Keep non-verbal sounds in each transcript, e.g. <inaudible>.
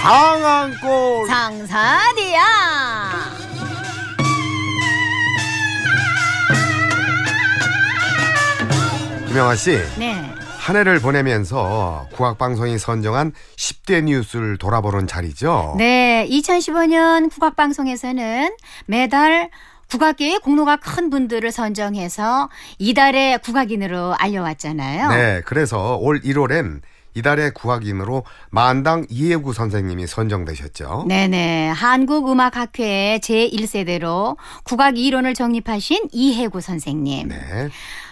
상한골 상사디야 김영아 씨. 네. 한 해를 보내면서 국악방송이 선정한 10대 뉴스를 돌아보는 자리죠. 네, 2015년 국악방송에서는 매달 국악계의 공로가 큰 분들을 선정해서 이달의 국악인으로 알려왔잖아요. 네, 그래서 올 1월엔 이달의 국악인으로 만당 이해구 선생님이 선정되셨죠. 네네. 한국음악학회 제1세대로 국악 이론을 정립하신 이해구 선생님. 네.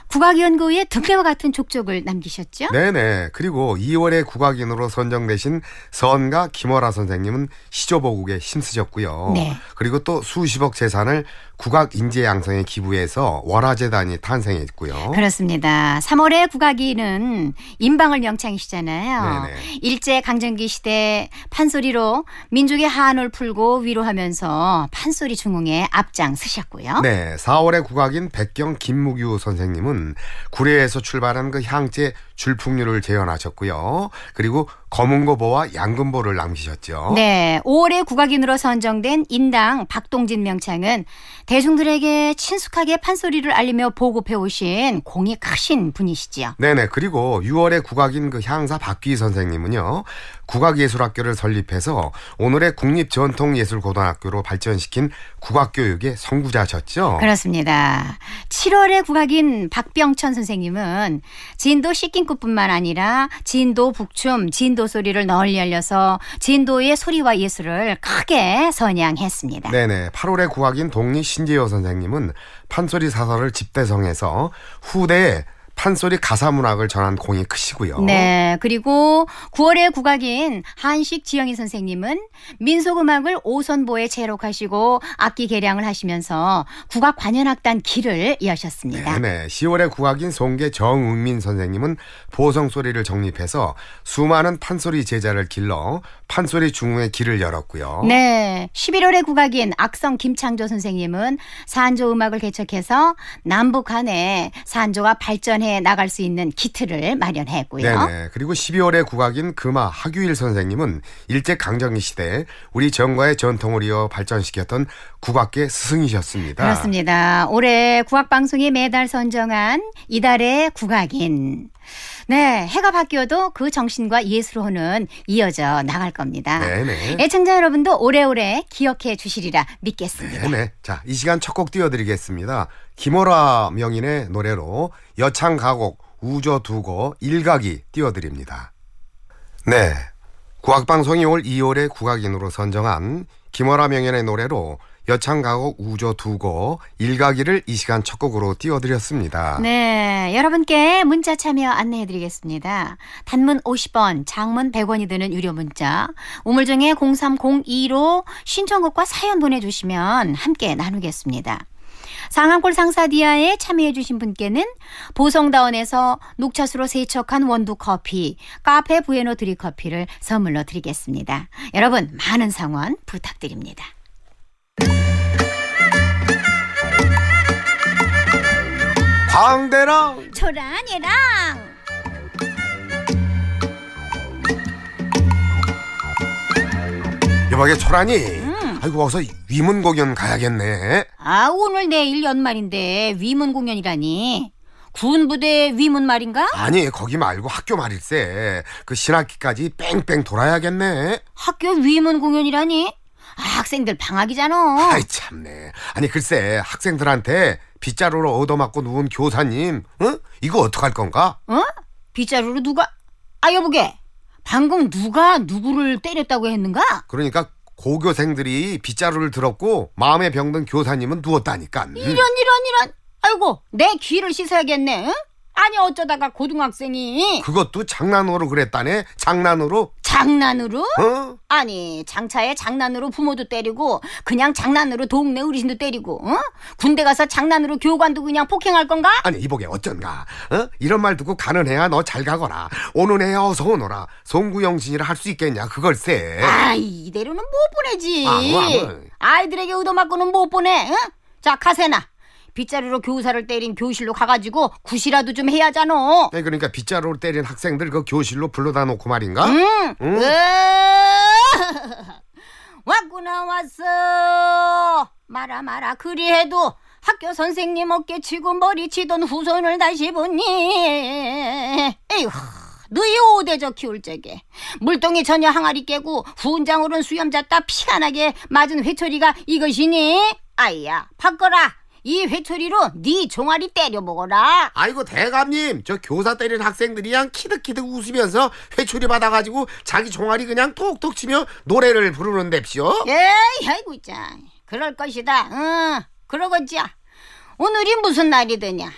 국악연구의 등대와 같은 족족을 남기셨죠? 네네. 그리고 2월에 국악인으로 선정되신 선가 김월라 선생님은 시조보국에 심쓰셨고요. 네. 그리고 또 수십억 재산을 국악 인재 양성에 기부해서 월화재단이 탄생했고요. 그렇습니다. 3월에 국악인은 인방을 명창이시잖아요. 일제 강점기 시대 판소리로 민족의 한을 풀고 위로하면서 판소리 중흥에 앞장서셨고요. 네, 4월에 국악인 백경 김무규 선생님은 구례에서 출발한 그 향제 줄풍류를 재현하셨고요. 그리고 검은고보와 양금보를 남기셨죠. 네. 5월의 국악인으로 선정된 인당 박동진 명창은 대중들에게 친숙하게 판소리를 알리며 보급해 오신 공이 크신 분이시지요. 네네. 그리고 6월의 국악인 그 향사 박귀 선생님은요. 국악예술학교를 설립해서 오늘의 국립전통예술고등학교로 발전시킨 국악교육의 선구자셨죠. 그렇습니다. 7월의 국악인 박병천 선생님은 진도 시킨 친구뿐만 아니라 진도 북춤, 진도 소리를 널리 알려서 진도의 소리와 예술을 크게 선양했습니다. 네네. 8월에 구학인 동리 신재호 선생님은 판소리 사설을 집대성해서 후대에 판소리 가사 문학을 전한 공이 크시고요. 네. 그리고 9월의 국악인 한식 지영희 선생님은 민속음악을 오선보에 채록하시고 악기 개량을 하시면서 국악 관현악단 길을 이어셨습니다. 네. 10월의 국악인 송계 정은민 선생님은 보성 소리를 정립해서 수많은 판소리 제자를 길러 판소리 중흥의 길을 열었고요. 네. 11월의 국악인 악성 김창조 선생님은 산조 음악을 개척해서 남북 한의 산조가 발전해 연해 나갈 수 있는 기틀을 마련했고요. 네네. 그리고 12월의 국악인 금화 하규일 선생님은 일제 강점기 시대 에 우리 정과의 전통을 이어 발전시켰던 국악계 스승이셨습니다. 그렇습니다. 올해 국악 방송이 매달 선정한 이달의 국악인 네, 해가 바뀌어도 그 정신과 예술호는 이어져 나갈 겁니다. 네네. 애청자 여러분도 오래오래 기억해 주시리라 믿겠습니다. 네네. 자, 이 시간 첫 곡 띄워드리겠습니다. 김호라 명인의 노래로 여창 가곡 우저 두고 일각이 띄워드립니다. 네. 국악방송이 올 2월에 국악인으로 선정한 김호라 명인의 노래로 여창가곡 우조 두고 일가기를 이 시간 첫 곡으로 띄워드렸습니다. 네, 여러분께 문자 참여 안내해드리겠습니다. 단문 50원, 장문 100원이 드는 유료 문자 우물정에 0302로 신청곡과 사연 보내주시면 함께 나누겠습니다. 상암골 상사디아에 참여해주신 분께는 보성다원에서 녹차수로 세척한 원두 커피, 카페 부에노 드리 커피를 선물로 드리겠습니다. 여러분, 많은 성원 부탁드립니다. 방대랑 저랑 얘랑 여보게 초란이 응. 아이고 와서 위문 공연 가야겠네 아 오늘 내일 연말인데 위문 공연이라니 군부대 위문 말인가? 아니 거기 말고 학교 말일세 그 신학기까지 뺑뺑 돌아야겠네 학교 위문 공연이라니? 아, 학생들 방학이잖아 아이 참네 아니 글쎄 학생들한테 빗자루로 얻어맞고 누운 교사님, 응? 이거 어떡할 건가? 어? 빗자루로 누가? 아 여보게, 방금 누가 누구를 때렸다고 했는가? 그러니까 고교생들이 빗자루를 들었고 마음에 병든 교사님은 누웠다니까. 이런 이런 이런. 아이고 내 귀를 씻어야겠네. 응? 아니 어쩌다가 고등학생이 그것도 장난으로 그랬다네 장난으로 장난으로? 어? 아니 장차에 장난으로 부모도 때리고 그냥 장난으로 동네 어르신도 때리고 어? 군대 가서 장난으로 교관도 그냥 폭행할 건가? 아니 이보게 어쩐가 어? 이런 말 듣고 가는 애야 너 잘 가거라 오는 애야 어서 오너라 송구영신이라 할 수 있겠냐 그걸세 아이 이대로는 못 보내지 아무, 뭐, 아무. 뭐. 아이들에게 의도 맞고는 못 보내 어? 자 가세나 빗자루로 교사를 때린 교실로 가가지고 굿시라도좀 해야잖아. 네, 그러니까 빗자루로 때린 학생들 그 교실로 불러다 놓고 말인가? 응. 응. <laughs> 왔구나 왔어. 말아 말아 그리해도 학교 선생님 어깨 치고 머리 치던 후손을 다시 보니. 에휴. 너희 오대저 키울 적에 물동이 전혀 항아리 깨고 후운장으로는 수염 잡다 피가 나게 맞은 회초리가 이것이니 아이야 바꿔라 이 회초리로 네 종아리 때려 먹어라. 아이고 대감님 저 교사 때리는 학생들이랑 키득키득 웃으면서 회초리 받아가지고 자기 종아리 그냥 톡톡 치며 노래를 부르는데시오 에이 아이고 있자 그럴 것이다. 응그러겠지 오늘이 무슨 날이 되냐.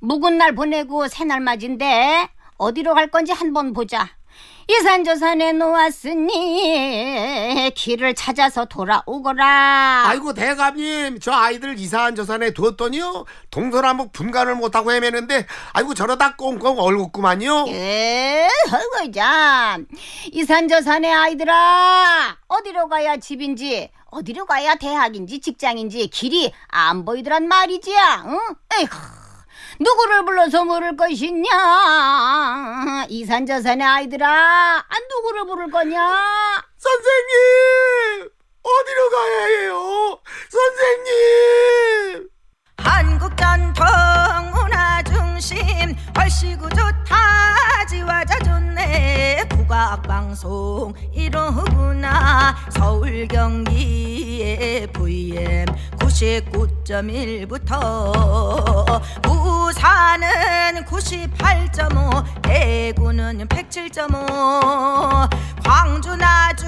묵은 날 보내고 새날 맞인데 어디로 갈 건지 한번 보자. 이산조산에 놓았으니 길을 찾아서 돌아오거라. 아이고 대감님 저 아이들 이산조산에 두었더니요 동서남북 분간을 못하고 헤매는데 아이고 저러다 꽁꽁 얼겠구만요. 예, 아이고 참이산조산에 아이들아 어디로 가야 집인지 어디로 가야 대학인지 직장인지 길이 안 보이더란 말이지야. 응? 에이 누구를 불러서 물을 것이냐 이산저산의 아이들아 안 아, 누구를 부를 거냐 선생님 어디로 가야 해요 선생님 한국 전통 문화 중심 훨씬구 좋다 지와자 좋네 국악방송 이러구나 서울 경기의 VM 99.1부터 부산은 98.5 대구는 107.5 광주 나주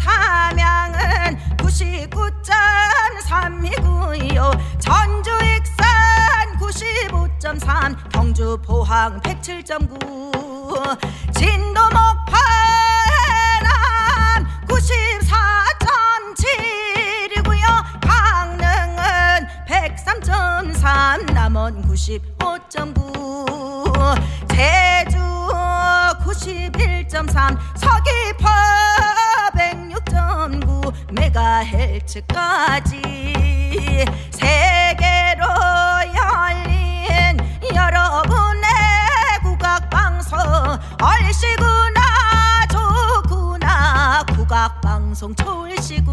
담양은 99.3이고요 전주 익산 95.3 경주 포항 107.9 진도 목93 남원 95.9 제주 91.3 서귀포 106.9 메가헬츠까지 세계로 열린 여러분의 국악방송 얼씨구나 좋구나 국악방송 초 졸시구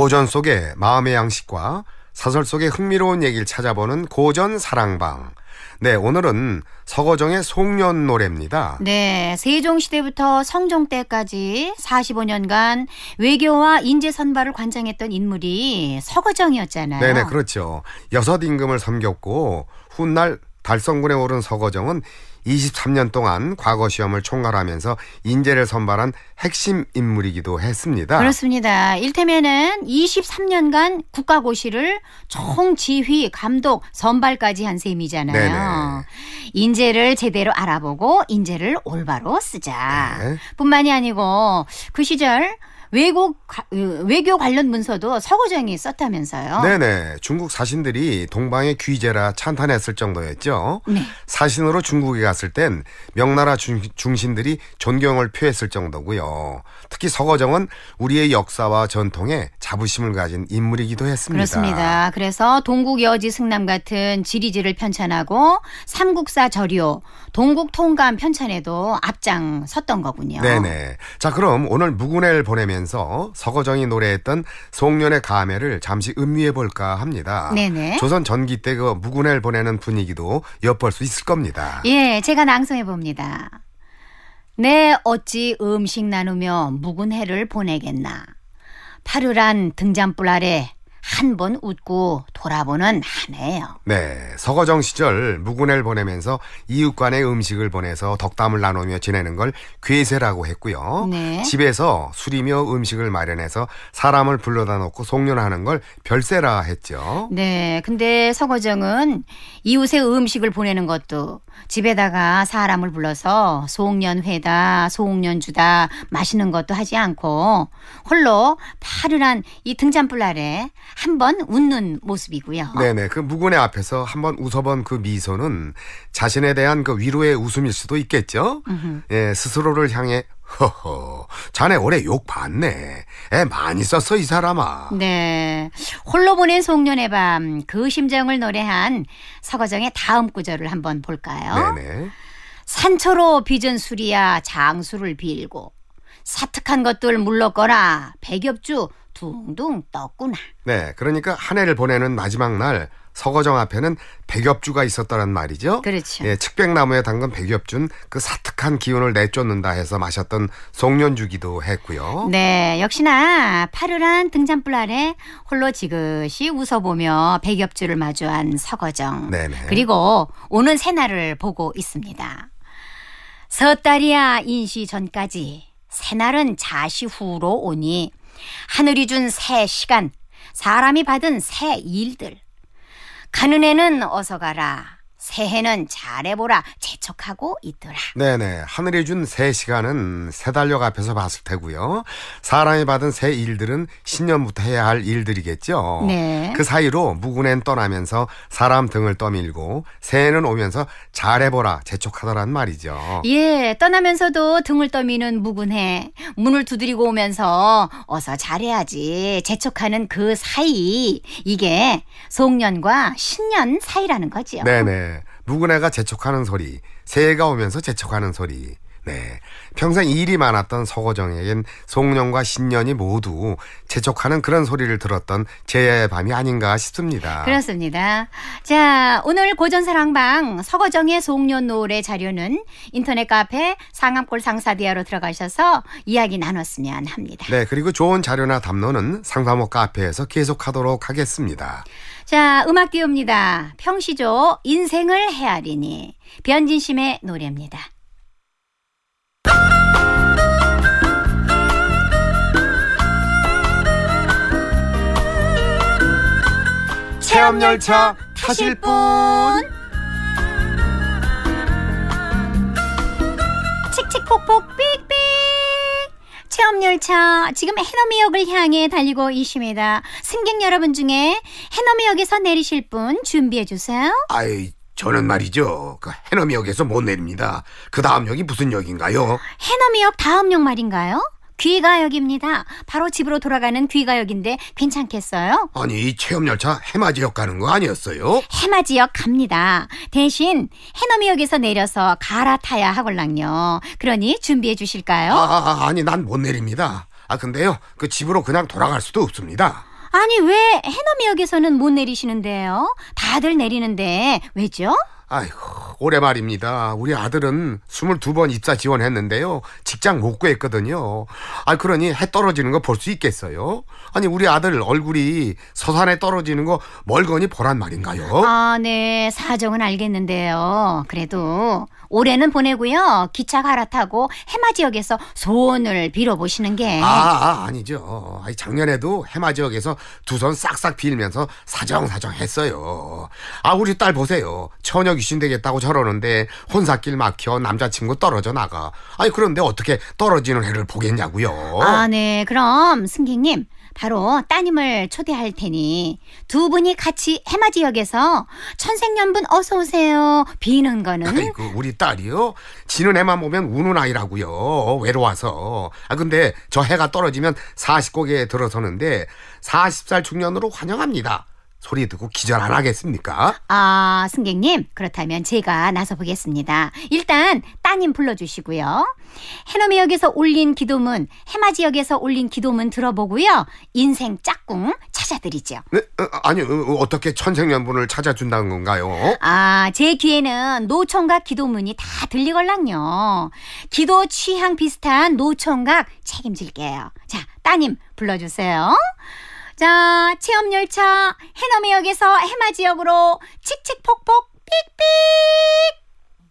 고전 속의 마음의 양식과 사설 속의 흥미로운 얘기를 찾아보는 고전 사랑방. 네, 오늘은 서거정의 송년 노래입니다. 네, 세종시대부터 성종 때까지 45년간 외교와 인재 선발을 관장했던 인물이 서거정이었잖아요. 네네, 그렇죠. 여섯 임금을 섬겼고 훗날 달성군에 오른 서거정은 23년 동안 과거 시험을 총괄하면서 인재를 선발한 핵심 인물이기도 했습니다. 그렇습니다. 일테면은 23년간 국가고시를 총지휘, 감독, 선발까지 한 셈이잖아요. 네네. 인재를 제대로 알아보고 인재를 올바로 쓰자. 네. 뿐만이 아니고 그 시절 외국 어, 외교 관련 문서도 서구정이 썼다면서요. 네네. 중국 사신들이 동방의 귀재라 찬탄했을 정도였죠. 네. 사신으로 중국에 갔을 땐 명나라 중, 중신들이 존경을 표했을 정도고요. 특히 서거정은 우리의 역사와 전통에 자부심을 가진 인물이기도 했습니다. 그렇습니다. 그래서 동국 여지 승남 같은 지리지를 편찬하고 삼국사 절요, 동국 통감 편찬에도 앞장 섰던 거군요. 네네. 자 그럼 오늘 무군회를 보내면서 서거정이 노래했던 송년의 가매를 잠시 음미해 볼까 합니다. 네네. 조선 전기 때 그 무군회를 보내는 분위기도 엿볼 수 있을 겁니다. 예, 제가 낭송해 봅니다. 내 어찌 음식 나누며 묵은 해를 보내겠나. 파르란 등잔불 아래 한번 웃고 돌아보는 한 해예요. 네, 서거정 시절 무군회를 보내면서 이웃간의 음식을 보내서 덕담을 나누며 지내는 걸 괴세라고 했고요. 네. 집에서 술이며 음식을 마련해서 사람을 불러다 놓고 송년하는 걸 별세라 했죠. 네, 근데 서거정은 이웃의 음식을 보내는 것도 집에다가 사람을 불러서 송년회다, 송년주다 마시는 것도 하지 않고 홀로 파르란 이 등잔불 아래 한번 웃는 모습이고요. 네네. 그 무근의 앞에서 한번 웃어본 그 미소는 자신에 대한 그 위로의 웃음일 수도 있겠죠. 예, 스스로를 향해 허허, 자네 올해 욕 봤네. 애 많이 썼어, 이 사람아. 네. 홀로 보낸 송년의 밤, 그 심정을 노래한 서거정의 다음 구절을 한번 볼까요? 네네. 산초로 빚은 술이야 장수를 빌고, 사특한 것들 물렀거나, 백엽주 둥둥 떴구나. 네, 그러니까 한 해를 보내는 마지막 날 서거정 앞에는 백엽주가 있었다는 말이죠. 그렇죠. 예, 측백나무에 담근 백엽준 그 사특한 기운을 내쫓는다 해서 마셨던 송년주기도 했고요. 네, 역시나 파르란 등잔불 아래 홀로 지그시 웃어보며 백엽주를 마주한 서거정. 네네. 그리고 오는 새날을 보고 있습니다. 섣달이야 인시 전까지 새날은 자시 후로 오니 하늘이 준 새 시간, 사람이 받은 새 일들. 가는 애는 어서 가라. 새해는 잘해보라 재촉하고 있더라. 네네. 하늘이 준 새 시간은 새 달력 앞에서 봤을 테고요. 사람이 받은 새 일들은 신년부터 해야 할 일들이겠죠. 네. 그 사이로 무구는 떠나면서 사람 등을 떠밀고 새해는 오면서 잘해보라 재촉하더란 말이죠. 예. 떠나면서도 등을 떠미는 무군해. 문을 두드리고 오면서 어서 잘해야지 재촉하는 그 사이. 이게 송년과 신년 사이라는 거지 네네. 누구네가 재촉하는 소리, 새해가 오면서 재촉하는 소리. 네. 평생 일이 많았던 서거정에겐 송년과 신년이 모두 재촉하는 그런 소리를 들었던 제야의 밤이 아닌가 싶습니다. 그렇습니다. 자, 오늘 고전사랑방 서거정의 송년 노래 자료는 인터넷 카페 상암골 상사디아로 들어가셔서 이야기 나눴으면 합니다. 네. 그리고 좋은 자료나 담론은 상사모 카페에서 계속하도록 하겠습니다. 자, 음악 띄웁니다. 평시조 인생을 헤아리니 변진심의 노래입니다. 체험 열차 타실 분 칙칙폭폭 체험열차 지금 해넘이역을 향해 달리고 있습니다. 승객 여러분 중에 해넘이역에서 내리실 분 준비해 주세요. 아이 저는 말이죠. 그 해넘이역에서 못 내립니다. 그 다음 역이 무슨 역인가요? 해넘이역 다음 역 말인가요? 귀가역입니다. 바로 집으로 돌아가는 귀가역인데 괜찮겠어요? 아니 체험열차 해맞이역 가는 거 아니었어요? 해맞이역 갑니다. 대신 해넘이역에서 내려서 갈아타야 하걸랑요. 그러니 준비해 주실까요? 아, 아, 아 아니 난 못 내립니다. 아 근데요 그 집으로 그냥 돌아갈 수도 없습니다. 아니 왜 해넘이역에서는 못 내리시는데요? 다들 내리는데 왜죠? 아이고, 올해 말입니다. 우리 아들은 22번 입사 지원했는데요. 직장 못 구했거든요. 아, 그러니 해 떨어지는 거 볼 수 있겠어요? 아니, 우리 아들 얼굴이 서산에 떨어지는 거 멀거니 보란 말인가요? 아, 네. 사정은 알겠는데요. 그래도 올해는 보내고요. 기차 갈아타고 해마 지역에서 소원을 빌어보시는 게. 아, 아 니죠 아니, 작년에도 해마 지역에서 두 손 싹싹 빌면서 사정사정 했어요. 아, 우리 딸 보세요. 처녀 귀신 되겠다고 저러는데 혼사길 막혀 남자친구 떨어져 나가. 아니, 그런데 어떻게 떨어지는 해를 보겠냐고요. 아, 네. 그럼 승객님. 바로 따님을 초대할 테니 두 분이 같이 해맞이 역에서 천생연분 어서 오세요 비는 거는 아이고 우리 딸이요 지는 해만 보면 우는 아이라고요 외로워서 아 근데 저 해가 떨어지면 40곡에 들어서는데 40살 중년으로 환영합니다 소리 듣고 기절 안 하겠습니까? 아, 승객님. 그렇다면 제가 나서 보겠습니다. 일단 따님 불러주시고요. 해넘이 역에서 올린 기도문, 해맞이 역에서 올린 기도문 들어보고요. 인생 짝꿍 찾아드리죠. 네? 어, 어 아니, 어, 어, 어떻게 천생연분을 찾아준다는 건가요? 아, 제 귀에는 노총각 기도문이 다 들리걸랑요. 기도 취향 비슷한 노총각 책임질게요. 자, 따님 불러주세요. 자, 체험열차 해넘해역에서 해마지역으로 칙칙폭폭 삑삑!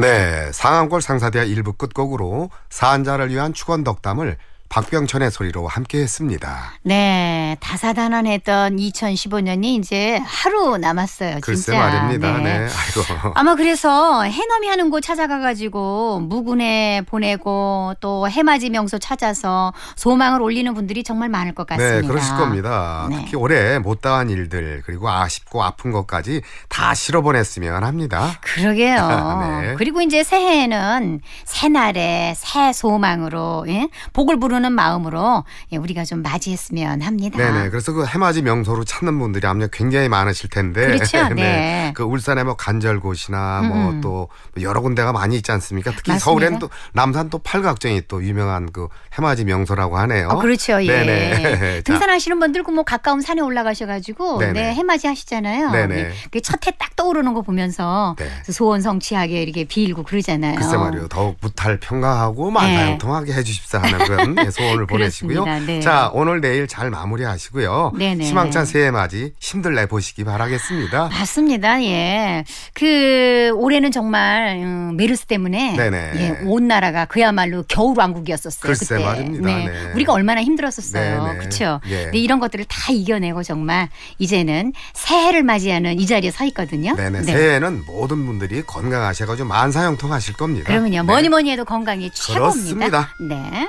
네, 상암골 상사대와 일부 끝곡으로 사안자를 위한 축원 덕담을 박병천의 소리로 함께 했습니다. 네, 다사다난했던 2015년이 이제 하루 남았어요. 글쎄 진짜. 말입니다. 네. 네. 아이고. <laughs> 아마 그래서 해넘이 하는 곳 찾아가가지고 무군에 보내고 또 해맞이 명소 찾아서 소망을 올리는 분들이 정말 많을 것 네, 같습니다. 네, 그러실 겁니다. 네. 특히 올해 못다한 일들 그리고 아쉽고 아픈 것까지 다 실어보냈으면 합니다. 그러게요. <laughs> 네. 그리고 이제 새해에는 새날에 새 소망으로 예? 복을 부르 모르는 마음으로 예, 우리가 좀 맞이했으면 합니다. 네네. 그래서 그 해맞이 명소로 찾는 분들이 아마 굉장히 많으실 텐데. 그렇죠. <laughs> 네. 네. 그 울산에 뭐 간절곶이나 뭐또 음, 음. 여러 군데가 많이 있지 않습니까? 특히 서울엔 또 남산 또 팔각정이 또 유명한 그 해맞이 명소라고 하네요. 어, 그렇죠. 예. 네네. <laughs> 등산하시는 분들 그 뭐 가까운 산에 올라가셔가지고 네네. 네, 해맞이 하시잖아요. 네네. 예. 그 첫해 딱 떠오르는 거 보면서 네. 소원 성취하게 이렇게 빌고 그러잖아요. 글쎄 말이요. 더욱 무탈 평강하고 만사형통하게 해주십사 하는 그런 <laughs> 이렇게 네, 소원을 <laughs> 보내시고요. 네. 자, 오늘 내일 잘 마무리하시고요. 네네. 희망찬 네. 새해 맞이 힘들 내 보시기 바라겠습니다. 맞습니다. 예. 그 올해는 정말 음, 메르스 때문에 네, 예, 온 나라가 그야말로 겨울 왕국이었었어요. 글쎄 그때. 말입니다. 네. 네. 우리가 얼마나 힘들었었어요. 그렇죠. 네. 예. 이런 것들을 다 이겨내고 정말 이제는 새해를 맞이하는 이 자리에 서 있거든요. 네네. 새해는 모든 분들이 건강하셔가지고 만사형통하실 겁니다. 그러면요. 뭐니 뭐니 해도 건강이 최고입니다. 그렇습니다. 네.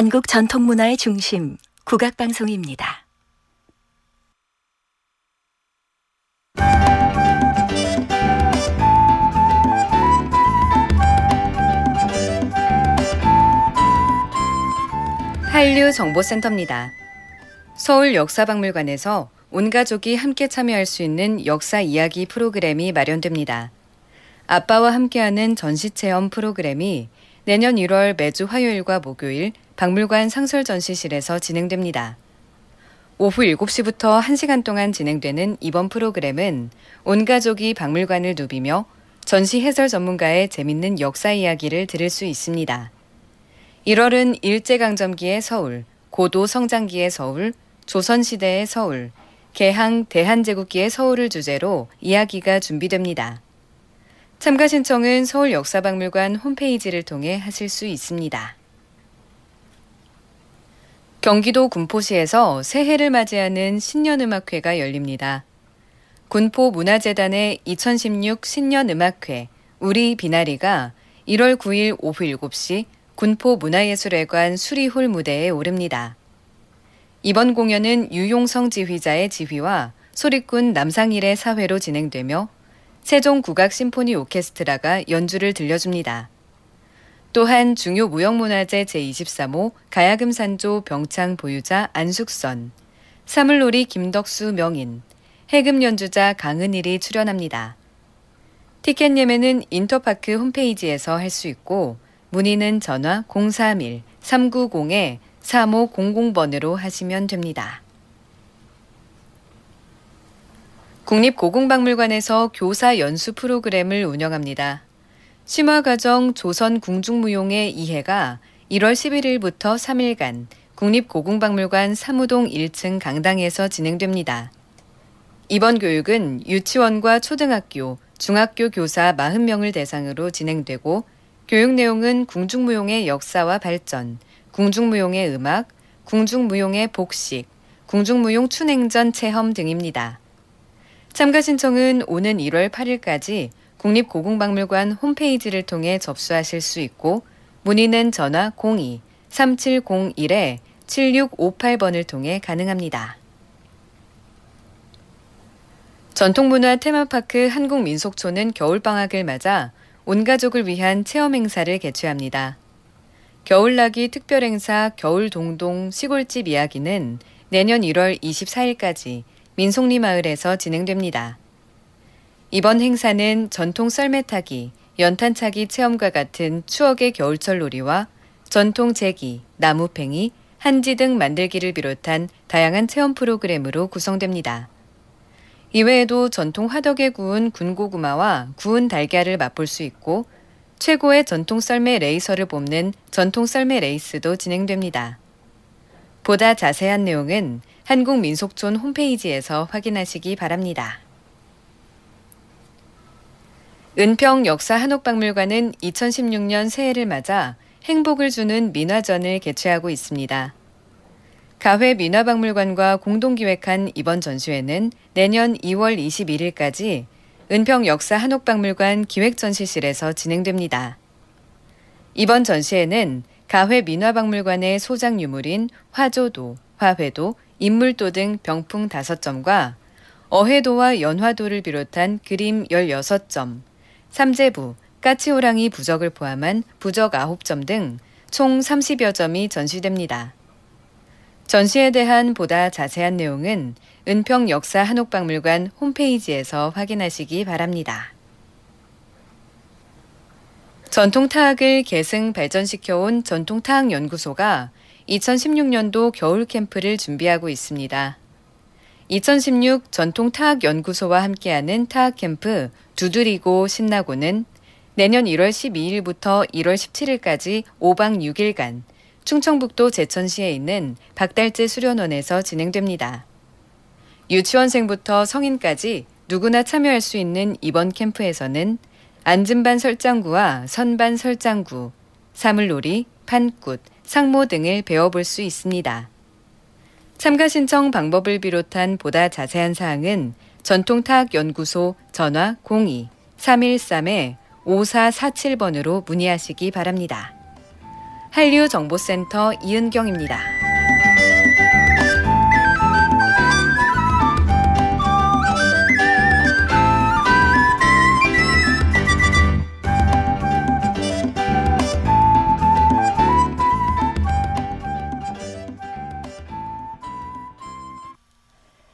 한국 전통문화의 중심, 국악방송입니다. 한류 정보센터입니다. 서울 역사박물관에서 온 가족이 함께 참여할 수 있는 역사 이야기 프로그램이 마련됩니다. 아빠와 함께하는 전시 체험 프로그램이 내년 1월 매주 화요일과 목요일 박물관 상설 전시실에서 진행됩니다. 오후 7시부터 1시간 동안 진행되는 이번 프로그램은 온 가족이 박물관을 누비며 전시 해설 전문가의 재밌는 역사 이야기를 들을 수 있습니다. 1월은 일제강점기의 서울, 고도 성장기의 서울, 조선시대의 서울, 개항 대한제국기의 서울을 주제로 이야기가 준비됩니다. 참가 신청은 서울 역사박물관 홈페이지를 통해 하실 수 있습니다. 경기도 군포시에서 새해를 맞이하는 신년음악회가 열립니다. 군포문화재단의 2016 신년음악회 우리 비나리가 1월 9일 오후 7시 군포문화예술회관 수리홀 무대에 오릅니다. 이번 공연은 유용성 지휘자의 지휘와 소리꾼 남상일의 사회로 진행되며 세종 국악 심포니 오케스트라가 연주를 들려줍니다. 또한 중요 무형문화재 제23호 가야금산조 병창 보유자 안숙선, 사물놀이 김덕수 명인, 해금 연주자 강은일이 출연합니다. 티켓 예매는 인터파크 홈페이지에서 할 수 있고 문의는 전화 031-390-3500번으로 하시면 됩니다. 국립고궁박물관에서 교사 연수 프로그램을 운영합니다. 심화과정 조선 궁중무용의 이해가 1월 11일부터 3일간 국립고궁박물관 사무동 1층 강당에서 진행됩니다. 이번 교육은 유치원과 초등학교, 중학교 교사 40명을 대상으로 진행되고 교육 내용은 궁중무용의 역사와 발전, 궁중무용의 음악, 궁중무용의 복식, 궁중무용 춘행전 체험 등입니다. 참가 신청은 오는 1월 8일까지 국립고궁박물관 홈페이지를 통해 접수하실 수 있고 문의는 전화 02-3701-7658번을 통해 가능합니다. 전통문화 테마파크 한국민속촌은 겨울방학을 맞아 온 가족을 위한 체험 행사를 개최합니다. 겨울나기 특별행사 겨울동동 시골집 이야기는 내년 1월 24일까지 민속리 마을에서 진행됩니다. 이번 행사는 전통 썰매 타기, 연탄 차기 체험과 같은 추억의 겨울철 놀이와 전통 제기, 나무팽이, 한지 등 만들기를 비롯한 다양한 체험 프로그램으로 구성됩니다. 이외에도 전통 화덕에 구운 군고구마와 구운 달걀을 맛볼 수 있고 최고의 전통 썰매 레이서를 뽑는 전통 썰매 레이스도 진행됩니다. 보다 자세한 내용은 한국민속촌 홈페이지에서 확인하시기 바랍니다. 은평 역사 한옥박물관은 2016년 새해를 맞아 행복을 주는 민화전을 개최하고 있습니다. 가회 민화박물관과 공동 기획한 이번 전시회는 내년 2월 21일까지 은평 역사 한옥박물관 기획전시실에서 진행됩니다. 이번 전시회는 가회 민화박물관의 소장 유물인 화조도, 목화회도, 인물도 등 병풍 5점과 어해도와 연화도를 비롯한 그림 16점, 삼재부, 까치호랑이 부적을 포함한 부적 9점 등 총 30여 점이 전시됩니다. 전시에 대한 보다 자세한 내용은 은평 역사 한옥박물관 홈페이지에서 확인하시기 바랍니다. 전통 타학을 계승 발전시켜온 전통타학연구소가 2016년도 겨울 캠프를 준비하고 있습니다. 2016 전통 타악 연구소와 함께하는 타악 캠프 두드리고 신나고는 내년 1월 12일부터 1월 17일까지 5박 6일간 충청북도 제천시에 있는 박달재 수련원에서 진행됩니다. 유치원생부터 성인까지 누구나 참여할 수 있는 이번 캠프에서는 안은반 설장구와 선반 설장구, 사물놀이, 판꽃, 상모 등을 배워볼 수 있습니다. 참가 신청 방법을 비롯한 보다 자세한 사항은 전통타악연구소 전화 02-313-5447번으로 문의하시기 바랍니다. 한류정보센터 이은경입니다.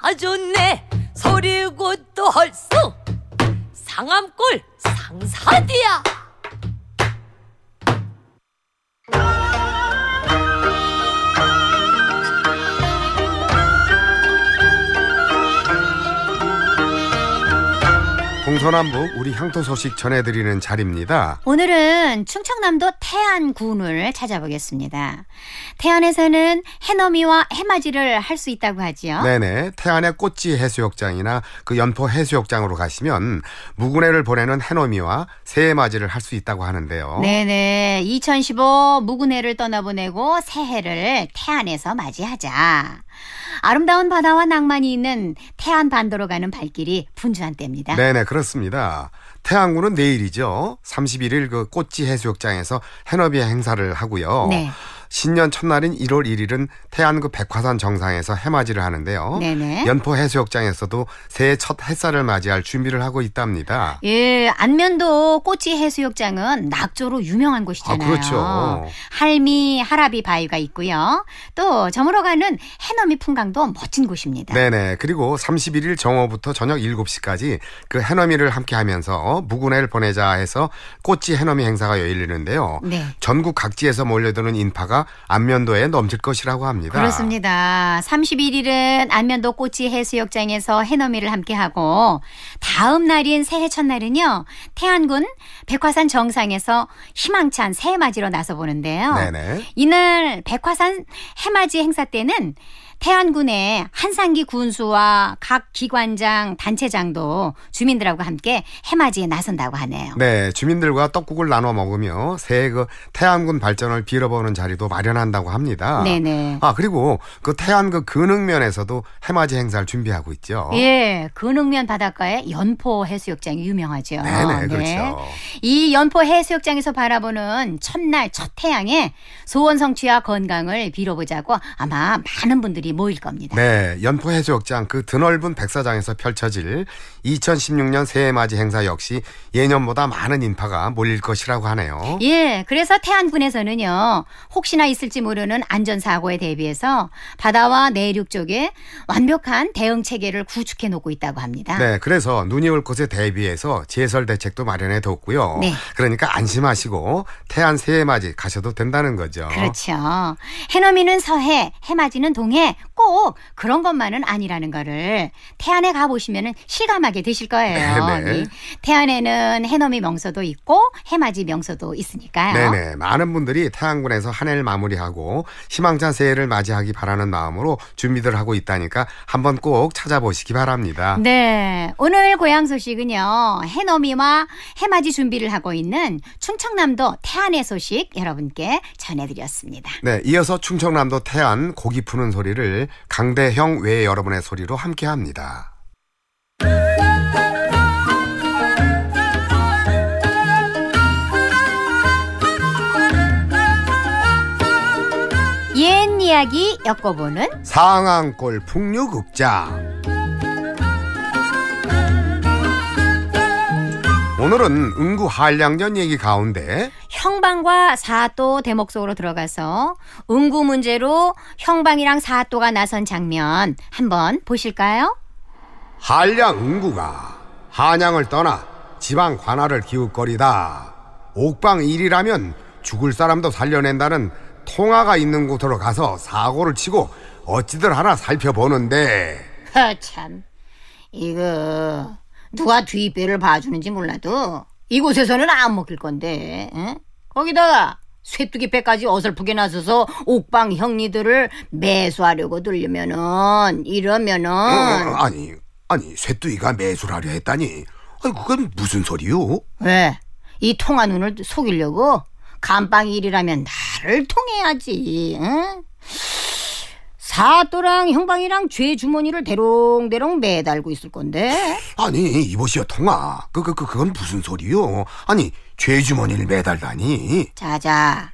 아주 네 소리고 또 헐수 상암골 상사디야 서남북 우리 향토 소식 전해드리는 자리입니다. 오늘은 충청남도 태안군을 찾아보겠습니다. 태안에서는 해넘이와 해맞이를 할 수 있다고 하지요. 네네. 태안의 꽃지 해수욕장이나 그 연포 해수욕장으로 가시면 무구해를 보내는 해넘이와 새해맞이를 할 수 있다고 하는데요. 네네. 2015무구해를 떠나보내고 새해를 태안에서 맞이하자. 아름다운 바다와 낭만이 있는 태안반도로 가는 발길이 분주한 때입니다. 네네, 그렇습니다. 태안군은 내일이죠. 31일 그 꽃지 해수욕장에서 해너비아 행사를 하고요. 네. 신년 첫날인 1월 1일은 태안구 백화산 정상에서 해맞이를 하는데요. 네네. 연포 해수욕장에서도 새해 첫 햇살을 맞이할 준비를 하고 있답니다. 예, 안면도 꼬치 해수욕장은 낙조로 유명한 곳이잖아요. 아, 그렇죠. 할미, 하라비 바위가 있고요. 또 저물어 가는 해넘이 풍광도 멋진 곳입니다. 네네. 그리고 31일 정오부터 저녁 7시까지 그 해넘이를 함께 하면서 무군회를 보내자 해서 꼬치 해넘이 행사가 열리는데요. 네. 전국 각지에서 몰려드는 인파가 안면도에 넘칠 것이라고 합니다. 그렇습니다. 31일은 안면도 꼬치 해수욕장에서 해넘이를 함께하고 다음 날인 새해 첫날은요. 태안군 백화산 정상에서 희망찬 새해맞이로 나서보는데요. 네네. 이날 백화산 해맞이 행사 때는 태안군의 한상기 군수와 각 기관장, 단체장도 주민들하고 함께 해맞이에 나선다고 하네요. 네, 주민들과 떡국을 나눠 먹으며 새해 그 태안군 발전을 빌어보는 자리도 마련한다고 합니다. 네네. 아 그리고 그 태안 그 근흥면에서도 해맞이 행사를 준비하고 있죠. 예, 근흥면 바닷가에 연포 해수욕장이 유명하죠. 네네, 네. 그렇죠. 이 연포 해수욕장에서 바라보는 첫날 첫 태양에 소원성취와 건강을 빌어보자고 아마 많은 분들이 분들이 모일 겁니다. 네, 연포 해수욕장 그 드넓은 백사장에서 펼쳐질 2016년 새해 맞이 행사 역시 예년보다 많은 인파가 몰릴 것이라고 하네요. 예, 그래서 태안군에서는요. 혹시나 있을지 모르는 안전 사고에 대비해서 바다와 내륙 쪽에 완벽한 대응 체계를 구축해 놓고 있다고 합니다. 네, 그래서 눈이 올 곳에 대비해서 제설 대책도 마련해 뒀고요. 네. 그러니까 안심하시고 태안 새해 맞이 가셔도 된다는 거죠. 그렇죠. 해넘이는 서해, 해맞이는 동해, 꼭 그런 것만은 아니라는 거를 태안에 가보시면 실감하게 되실 거예요. <laughs> 네. 태안에는 해넘이 명소도 있고 해맞이 명소도 있으니까요. 네네. 많은 분들이 태안군에서 한 해를 마무리하고 희망찬 새해를 맞이하기 바라는 마음으로 준비들 하고 있다니까 한번 꼭 찾아보시기 바랍니다. 네. 오늘 고향 소식은요. 해넘이와 해맞이 준비를 하고 있는 충청남도 태안의 소식 여러분께 전해드렸습니다. 네. 이어서 충청남도 태안 고기 푸는 소리를 토요일 강대형 외 여러분의 소리로 함께합니다. 옛 이야기 엮어보는 상황골 풍류극장 오늘은 응구 한량전 얘기 가운데 형방과 사또 대목 속으로 들어가서 응구 문제로 형방이랑 사또가 나선 장면 한번 보실까요? 한량 응구가 한양을 떠나 지방 관할을 기웃거리다 옥방 일이라면 죽을 사람도 살려낸다는 통화가 있는 곳으로 가서 사고를 치고 어찌들 하나 살펴보는데 허참 이거 누가 뒷배를 봐주는지 몰라도 이곳에서는 안 먹힐 건데 응? 거기다가 쇠뚜기 배까지 어설프게 나서서 옥방 형리들을 매수하려고 들려면은 이러면은 어, 어, 아니 아니 쇠뚜기가 매수하려 했다니 아니 그건 무슨 소리요? 왜? 이 통화 눈을 속이려고? 감방 일이라면 나를 통해야지 응? 사또랑 형방이랑 죄 주머니를 대롱대롱 매달고 있을 건데. 아니 이보시오 통아. 그그그 그, 그, 그 건 무슨 소리요? 아니 죄 주머니를 매달다니. 자자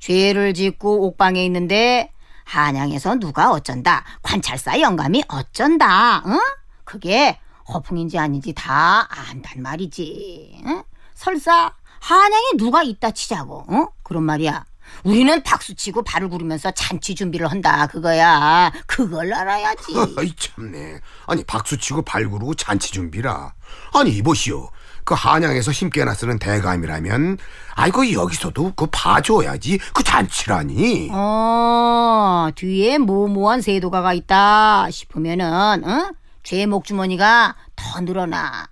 죄를 짓고 옥방에 있는데 한양에서 누가 어쩐다 관찰사 영감이 어쩐다. 응? 그게 허풍인지 아닌지 다 안단 말이지. 응? 설사 한양에 누가 있다 치자고. 응? 그런 말이야. 우리는 박수치고 발을 구르면서 잔치 준비를 한다 그거야. 그걸 알아야지. <laughs> 아이 참네. 아니 박수치고 발 구르고 잔치 준비라. 아니 이보시오. 그 한양에서 힘께나 쓰는 대감이라면 아이고 여기서도 그 봐줘야지 그 잔치라니. 어 뒤에 모모한 세도가가 있다 싶으면은 응? 죄목 주머니가 더 늘어나.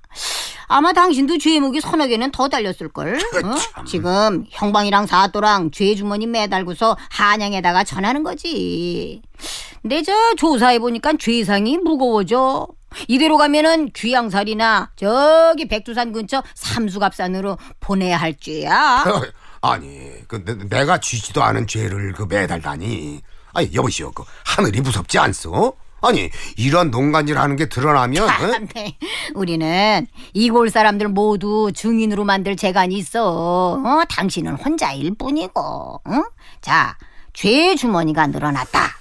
아마 당신도 죄목이 서너 개는 더 달렸을걸. 그 어? 지금 형방이랑 사또랑 죄주머니 매달고서 한양에다가 전하는 거지. 내 저 조사해보니까 죄상이 무거워져. 이대로 가면은 귀양살이나 저기 백두산 근처 삼수갑산으로 보내야 할 죄야. <laughs> 아니, 그 내, 내가 쥐지도 않은 죄를 그 매달다니. 아니, 여보시오, 그 하늘이 무섭지 않소? 아니 이런 농간질하는 게 드러나면 아, 네 우리는 이골 사람들 모두 증인으로 만들 재간이 있어. 어? 당신은 혼자일 뿐이고. 응? 어? 자, 죄 주머니가 늘어났다.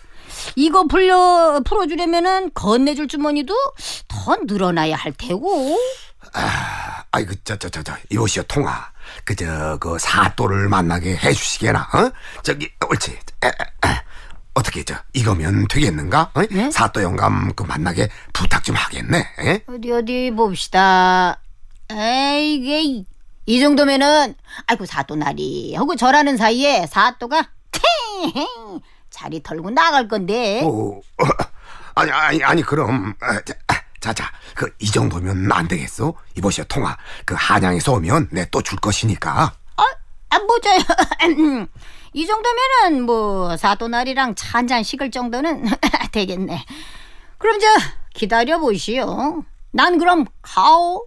이거 풀려 풀어주려면은 건네줄 주머니도 더 늘어나야 할 테고. 아, 아이고 그, 저저저저 요시여 통화 그저 그 사또를 만나게 해주시게나. 어? 저기 옳지. 에, 에, 에. 어떻게 저 이거면 되겠는가? 어? 네? 사또 영감 그 만나게 부탁 좀 하겠네. 예? 어디 어디 봅시다. 에이 이게 이 정도면은 아이고 사또 날이 하고 절하는 사이에 사또가 팅 자리 털고 나갈 건데. 오, 어, <laughs> 아니 아니 아니 그럼 아, 자자 아, 그이 정도면 안 되겠어. 이보시오 통화 그 한양에서 오면 내 또 줄 것이니까. 어? 아, 안 뭐, 보자요. <laughs> 이 정도면은 뭐 사또나리랑 차한잔 식을 정도는 <laughs> 되겠네. 그럼 저 기다려 보시오. 난 그럼 가오.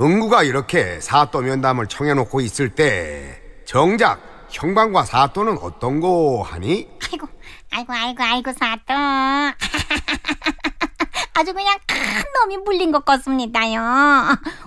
응구가 이렇게 사또 면담을 청해놓고 있을 때 정작 형광과 사또는 어떤거 하니? 아이고 아이고 아이고 아이고 사또 <laughs> 아주 그냥 큰 놈이 물린 것 같습니다요.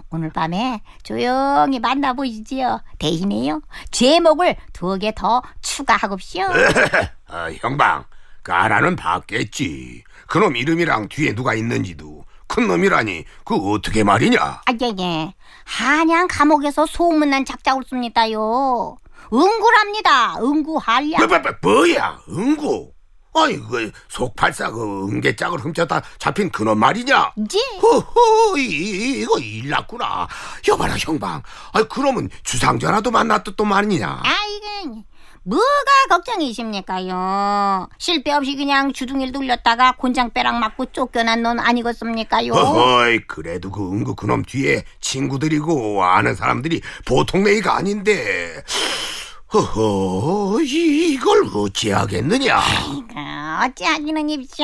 오늘 밤에 조용히 만나보시지요. 대신에요. 제목을 두 개 더 추가하고시오. 어, <laughs> 아, 형방, 가라는 그 봤겠지. 그놈 이름이랑 뒤에 누가 있는지도. 큰 놈이라니 그 어떻게 말이냐? 아 예예 예. 한양 감옥에서 소문난 작자울습니다요. 응구랍니다. 응구할량. 뭐, 뭐, 뭐, 뭐야? 응구? 아이고 그 속팔사 그 음계짝을 훔쳤다 잡힌 그놈 말이냐? 네. 허허 이, 이거 일났구나. 여봐라 형방. 아 그러면 주상전화도 만났던 말이냐? 아이고 뭐가 걱정이십니까요? 실패 없이 그냥 주둥이를 돌렸다가 곤장빼락 맞고 쫓겨난 놈 아니겠습니까요? 어허이, 그래도 그 응급 그놈 뒤에 친구들이고 아는 사람들이 보통 레이가 아닌데. 허허, 이걸 어찌하겠느냐? 어찌하기는 입쇼.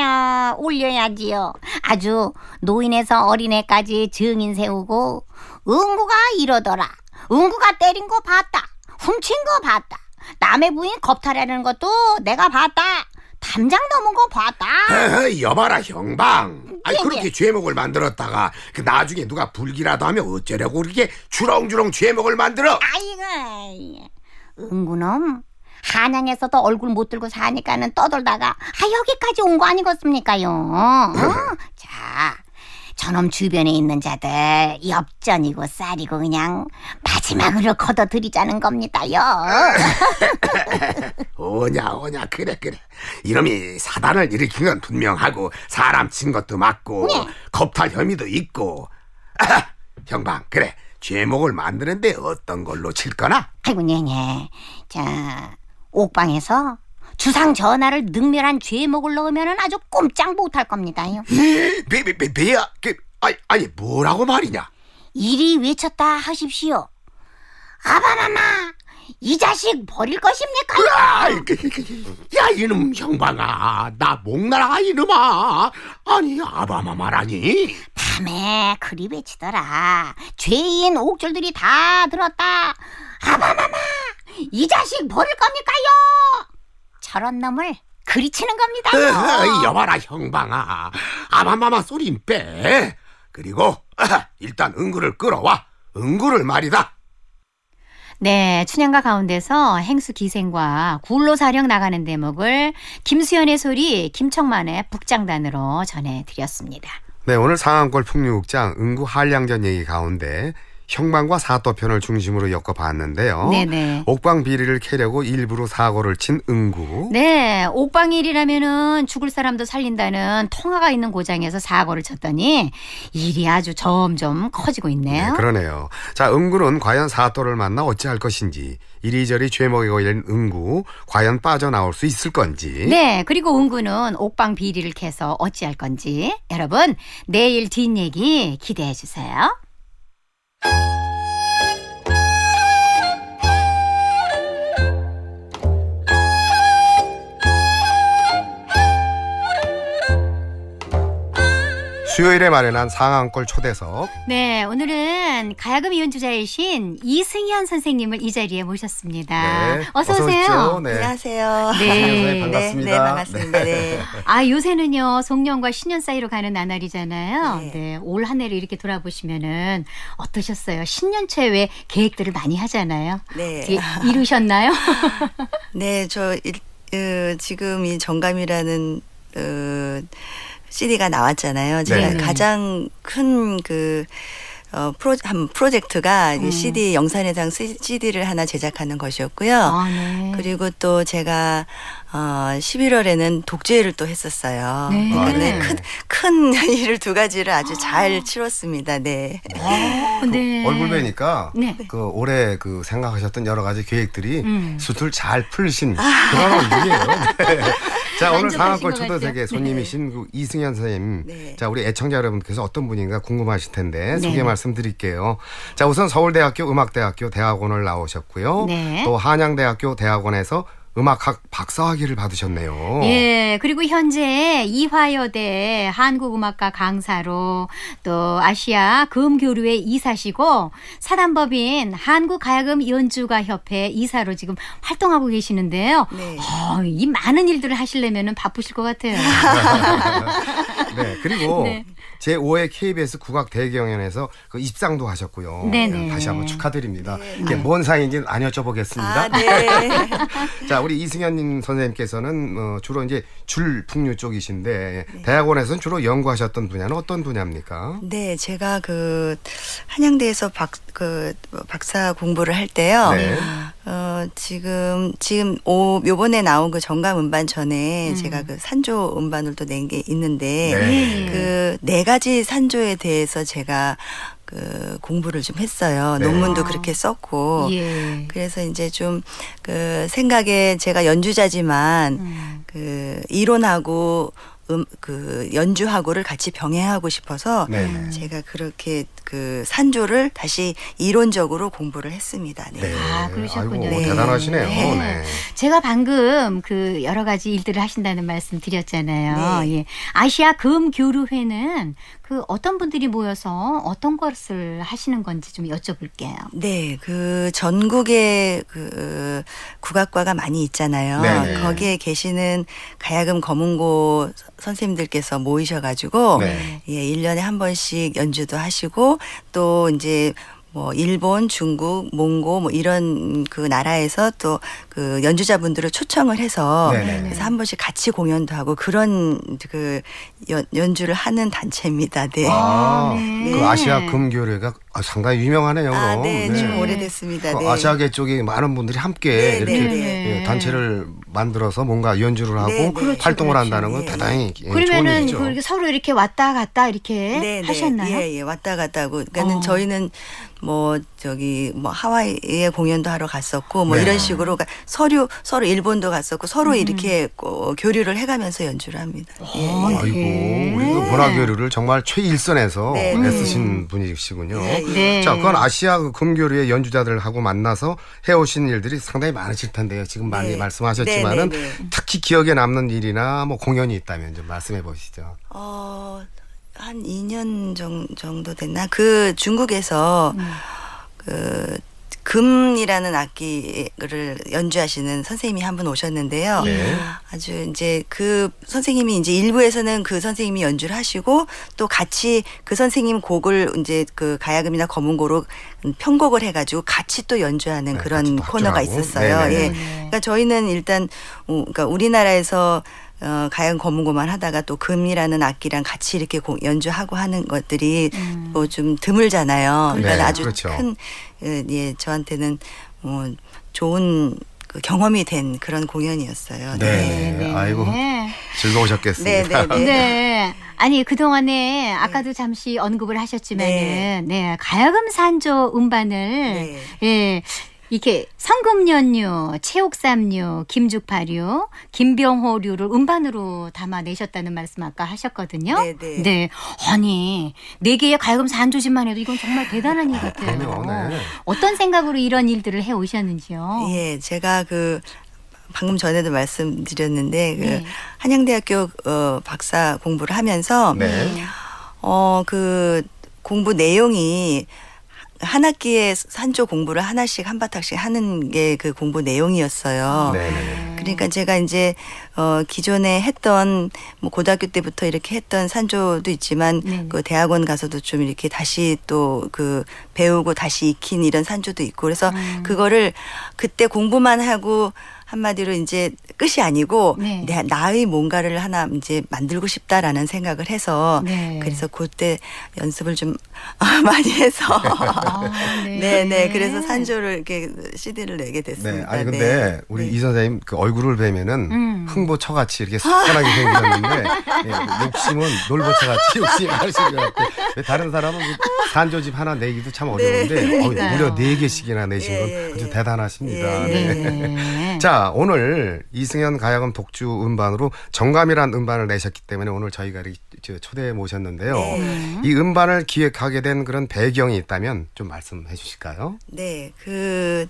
올려야지요. 아주 노인에서 어린애까지 증인 세우고 응구가 이러더라. 응구가 때린 거 봤다. 훔친 거 봤다. 남의 부인 겁탈하는 것도 내가 봤다. 담장 넘은 거 봤다. 여봐라 형방. 아니 예, 예. 그렇게 죄목을 만들었다가 그 나중에 누가 불기라도 하면 어쩌려고 그렇게 주렁주렁 죄목을 만들어? 아이고. 응구놈 한양에서도 얼굴 못 들고 사니까는 떠돌다가 아 여기까지 온 거 아니겠습니까요? 어? <laughs> 자 저놈 주변에 있는 자들 엽전이고 쌀이고 그냥 마지막으로 걷어들이자는 겁니다요. <laughs> 오냐 오냐 그래 그래 이놈이 사단을 일으킨 건 분명하고 사람 친 것도 맞고 네. 겁탈 혐의도 있고 아, 형방 그래 제목을 만드는데 어떤 걸로 칠 거나? 아이고, 네네. 자, 옥방에서 주상 전화를 능멸한 죄목을 넣으면 아주 꼼짝 못할 겁니다요. 배, 배, 배, 야 그, 아니, 아니, 뭐라고 말이냐? 이리 외쳤다 하십시오. 아바마마, 이 자식 버릴 것입니까? 그, 그, 그. 야 이놈 형방아, 나 목나라 이놈아. 아니, 아바마마라니. 밤에 그리 외치더라. 죄인 옥졸들이 다 들었다. 아바마마! 이 자식 버릴 겁니까요? 저런 놈을 그리치는 겁니다. 뭐. 여봐라 형방아. 아마마마 소린 빼. 그리고 일단 응구를 끌어와. 응구를 말이다. 네, 춘향가 가운데서 행수 기생과 굴로사령 나가는 대목을 김수현의 소리 김청만의 북장단으로 전해드렸습니다. 네, 오늘 상암골 풍류극장 응구 한량전 얘기 가운데 형방과 사또편을 중심으로 엮어봤는데요. 네네. 옥방 비리를 캐려고 일부러 사고를 친 은구. 네, 옥방일이라면은 죽을 사람도 살린다는 통화가 있는 고장에서 사고를 쳤더니 일이 아주 점점 커지고 있네요. 네, 그러네요. 자, 은구는 과연 사또를 만나 어찌할 것인지 이리저리 죄목에 걸린 은구 과연 빠져나올 수 있을 건지. 네, 그리고 은구는 옥방 비리를 캐서 어찌할 건지 여러분 내일 뒷 얘기 기대해 주세요. you 수요일에 마련한 상한골 초대석. 네, 오늘은 가야금 위원 주자이신 이승현 선생님을 이 자리에 모셨습니다. 네, 어서, 어서 오세요. 네. 안녕하세요. 네. <laughs> 네. 반갑습니다. 네, 반갑습니다. 네. 네. 아, 요새는요. 송년과 신년 사이로 가는 나날이잖아요. 네. 네올 한해를 이렇게 돌아보시면은 어떠셨어요? 신년체 외 계획들을 많이 하잖아요. 네. 이루셨나요? <laughs> 네, 저 일, 으, 어, 지금 이 정감이라는 으, 어, CD가 나왔잖아요. 제가 네. 가장 큰그 어, 프로, 한 프로젝트가 음. CD 영산회상 CD를 하나 제작하는 것이었고요. 아, 네. 그리고 또 제가 어, 11월에는 독재를 또 했었어요. 네. 그러니까 아, 네. 네, 큰, 큰 <laughs> 일을 두 가지를 아주 잘 아. 치렀습니다. 네. 아, 그 네. 얼굴 뵈니까 네. 그 올해 그 생각하셨던 여러 가지 계획들이 음. 수틀 잘풀신 아. 그런 분이에요. 네. <laughs> 자 오늘 방학골 초대석에 손님이신 네. 그 이승현 선생님. 네. 자 우리 애청자 여러분께서 어떤 분인가 궁금하실 텐데 소개 말씀드릴게요. 자 우선 서울대학교 음악대학교 대학원을 나오셨고요. 네. 또 한양대학교 대학원에서 음악학 박사학위를 받으셨네요. 예, 그리고 현재 이화여대 한국음악과 강사로 또 아시아 금교류의 이사시고 사단법인 한국가야금 연주가 협회 이사로 지금 활동하고 계시는데요. 네. 어, 이 많은 일들을 하시려면 바쁘실 것 같아요. <laughs> 네, 그리고 <laughs> 네. 제5회 KBS 국악 대경연에서 그 입상도 하셨고요. 네네. 네. 다시 한번 축하드립니다. 네. 이게 뭔 상인지는 안 여쭤보겠습니다. 아, 네. <laughs> 자, 우리 이승현님 선생님께서는 어, 주로 이제 줄풍류 쪽이신데 네. 대학원에서는 주로 연구하셨던 분야는 어떤 분야입니까? 네, 제가 그 한양대에서 박, 그 박사 공부를 할 때요. 네. 어, 지금 지금 오 요번에 나온 그 정감 음반 전에 음. 제가 그 산조 음반을 또 낸 게 있는데 네. 그 내가 가지 산조에 대해서 제가 그 공부를 좀 했어요. 네. 논문도 아. 그렇게 썼고. 예. 그래서 이제 좀 그 생각에 제가 연주자지만 음. 그 이론하고 음, 그 연주하고를 같이 병행하고 싶어서 네 제가 그렇게 그 산조를 다시 이론적으로 공부를 했습니다. 네. 네. 아, 그러셨군요. 아이고, 뭐 네. 대단하시네요. 네. 네. 제가 방금 그 여러 가지 일들을 하신다는 말씀 드렸잖아요. 네. 예. 아시아 금 교류회는 그 어떤 분들이 모여서 어떤 것을 하시는 건지 좀 여쭤볼게요. 네, 그 전국의 그 국악과가 많이 있잖아요. 네네. 네. 거기에 계시는 가야금 거문고 선생님들께서 모이셔가지고 네. 예, 1년에 한 번씩 연주도 하시고 또 이제 뭐 일본, 중국, 몽고 뭐 이런 그 나라에서 또 그 연주자분들을 초청을 해서 네네. 그래서 한 번씩 같이 공연도 하고 그런 그 연, 연주를 하는 단체입니다. 네. 아, 네. 그 아시아 금교회가 상당히 유명하네요. 아, 네, 네. 좀 오래됐습니다. 그 네. 아시아계 쪽에 많은 분들이 함께 네, 네. 이렇게 예, 단체를 만들어서 뭔가 연주를 하고 그렇 활동을 그렇죠. 한다는 건 대단히 예, 그러면은 그 서로 이렇게 왔다 갔다 이렇게 하셨나요? 예, 예, 왔다 갔다 하고 그러니까 어. 저희는 뭐 저기 뭐 하와이에 공연도 하러 갔었고 뭐 네. 이런 식으로 그러니까 서류 서로 일본도 갔었고 서로 음. 이렇게 어, 교류를 해가면서 연주를 합니다. 아, 예. 아이고 우리 그 네. 문화 교류를 정말 최일선에서 네. 애쓰신 음. 분이시군요. 네, 네. 네. 자, 그건 아시아 그 금교류의 연주자들하고 만나서 해오신 일들이 상당히 많으실 텐데요. 지금 많이 말씀하셨지만은 특히 기억에 남는 일이나 뭐 공연이 있다면 좀 말씀해 보시죠. 어... 한 2년 정도 됐나? 그 중국에서 음. 그 금이라는 악기를 연주하시는 선생님이 한 분 오셨는데요. 네. 아주 이제 그 선생님이 이제 일부에서는 그 선생님이 연주를 하시고 또 같이 그 선생님 곡을 이제 그 가야금이나 검은고로 편곡을 해가지고 같이 또 연주하는 네, 그런 코너가 있었어요. 네네. 네, 네. 예. 그러니까 저희는 일단 그러니까 우리나라에서 어, 가연 거문고만 하다가 또 금이라는 악기랑 같이 이렇게 공, 연주하고 하는 것들이 음. 뭐좀 드물잖아요. 네, 그러니까 네, 아주 그렇죠. 큰 예, 예, 저한테는 뭐 좋은 그 경험이 된 그런 공연이었어요. 네. 네. 네, 네. 아이고 즐거우셨겠습니다. 네. 네. 아니 그 동안에 아까도 잠시 언급을 하셨지만은 네, 가야금 산조 음반을 예. 이렇게 성금년유체육삼류 김죽파류, 김병호류를 음반으로 담아내셨다는 말씀 아까 하셨거든요. 네네. 네. 네. 아니 네 개의 갈금사 한 조씩만 해도 이건 정말 대단한 일 같아요. 아, 네. 어떤 생각으로 이런 일들을 해 오셨는지요? 예, 제가 그 방금 전에도 말씀드렸는데 그 네. 한양대학교 어, 박사 공부를 하면서 네. 어그 공부 내용이 한 학기에 산조 공부를 하나씩 한 바탕씩 하는 게 그 공부 내용이었어요. 네, 네, 네 그러니까 제가 이제 어 기존에 했던 뭐 고등학교 때부터 이렇게 했던 산조도 있지만 네그 대학원 가서도 좀 이렇게 다시 또 그 배우고 다시 익힌 이런 산조도 있고 그래서 음. 그거를 그때 공부만 하고 한마디로 이제 끝이 아니고 네. 나의 뭔가를 하나 이제 만들고 싶다라는 생각을 해서 네. 그래서 그때 연습을 좀 <laughs> 많이 해서 아, <laughs> 네. 네. 네 그래서 산조를 이렇게 CD를 내게 됐습니다. 네. 아니 근데 네. 우리 네. 이 선생님 그 얼굴을 뵈면은 음. 흥보처 같이 이렇게 습관하게 생겼는데 예, 욕심은 놀보처 같이 <laughs> 욕심이 많으신 것 같아. 다른 사람은 뭐 산조집 하나 내기도 참 어려운데 어, 무려 네 개씩이나 내신 건 예, 아주 예. 대단하십니다. 네. 자. 오늘 이승현 가야금 독주 음반으로 정감이란 음반을 내셨기 때문에 오늘 저희가 이렇게 초대해 모셨는데요. 네. 이 음반을 기획하게 된 그런 배경이 있다면 좀 말씀해 주실까요? 네, 그